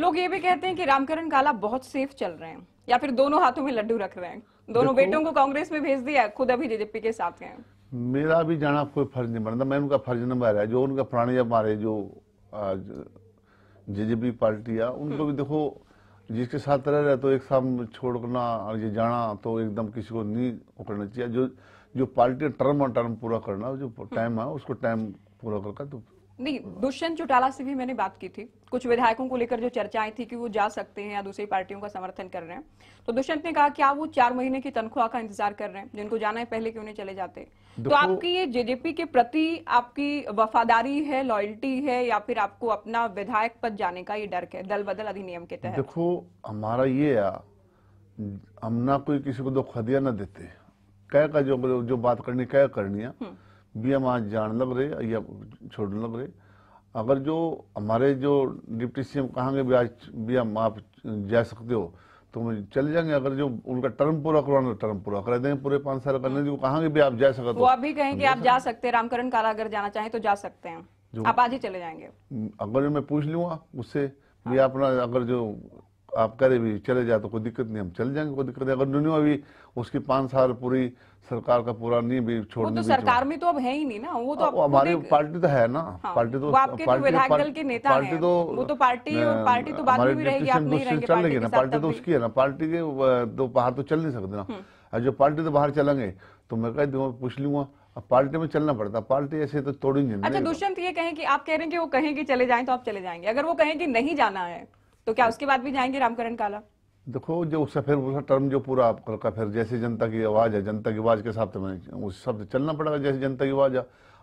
लोग ये भी कहते हैं कि रामकरण काला बहुत सेफ चल रहे हैं या फिर दोनों हाथों में लड्डू रख रहे हैं दोनों बेटों को कांग्रेस में भेज दिया खुद अभी जेजेपी के साथ गए मेरा भी जाना कोई फर्ज नहीं बनता मैं उनका फर्ज नंबर है जो उनका पुराने जब मारे जो जेजेपी पार्टी है उनको भी हम्म। देखो जिसके साथ रह रहे तो एक साथ छोड़ना ये जाना तो एकदम किसी को नहीं वो चाहिए जो जो पार्टी टर्म और टर्म पूरा करना जो टाइम है उसको टाइम पूरा करके तो नहीं दुष्यंत चौटाला से भी मैंने बात की थी कुछ विधायकों को लेकर जो चर्चाएं थी कि वो जा सकते हैं या दूसरी पार्टियों का समर्थन कर रहे हैं तो दुष्यंत ने कहा आप वो चार महीने की तनख्वाह का इंतजार कर रहे हैं जिनको जाना है पहले क्यों नहीं चले जाते तो आपकी ये जेजेपी के प्रति आपकी वफादारी है लॉयल्टी है या फिर आपको अपना विधायक पद जाने का ये डर है दल बदल अधिनियम के तहत देखो हमारा ये हम ना कोई किसी को दुख दिया ना देते कह का जो जो बात करनी कह करनी है हम्म। बीएमआर जान लग रहे या छोड़ लग रहे अगर जो हमारे जो डिप्टी सीएम कहेंगे भी आप जा सकते हो तो हम चले जाएंगे अगर जो उनका टर्म पूरा करवाना तो टर्म पूरा करा देंगे पूरे पांच साल करने जो हाँ। तो कहेंगे भी आप जा सकते हो वो अभी कहेंगे आप जा सकते हैं रामकरण काला अगर जाना चाहें तो जा सकते हैं आप आज ही चले जाएंगे अगर मैं पूछ लूंगा उससे भी हाँ। अपना अगर जो आप रहे भी चले जाए तो कोई दिक्कत नहीं हम चले जाएंगे कोई दिक्कत नहीं अगर नहीं अभी उसकी पांच साल पूरी सरकार का पूरा नहीं भी छोड़ने तो सरकार में तो अब है ही नहीं ना वो तो हमारी पार्टी तो है ना हाँ, पार्टी तो विधायक दल के नेता पार्टी तो वो तो पार्टी पार्टी तो बाद में भी रहेगी तो ना पार्टी तो उसकी है ना पार्टी के तो बाहर तो चल नहीं सकते ना हम्म। जो पार्टी तो बाहर चलेंगे तो मैं कह पूछ लूंगा अब पार्टी में चलना पड़ता पार्टी ऐसे तो तोड़ेंगे अच्छा दुष्यंत ये कहें कि आप कह रहे हैं कि वो कहें कि चले जाएं तो आप चले जाएंगे अगर वो कहें कि नहीं जाना है तो क्या उसके बाद भी जाएंगे रामकरण काला देखो जो उसका फिर उसका टर्म जो पूरा आपका फिर जैसे जनता की आवाज़ है जनता की आवाज़ के हिसाब से उस हिसाब से चलना पड़ेगा जैसे जनता की आवाज़ है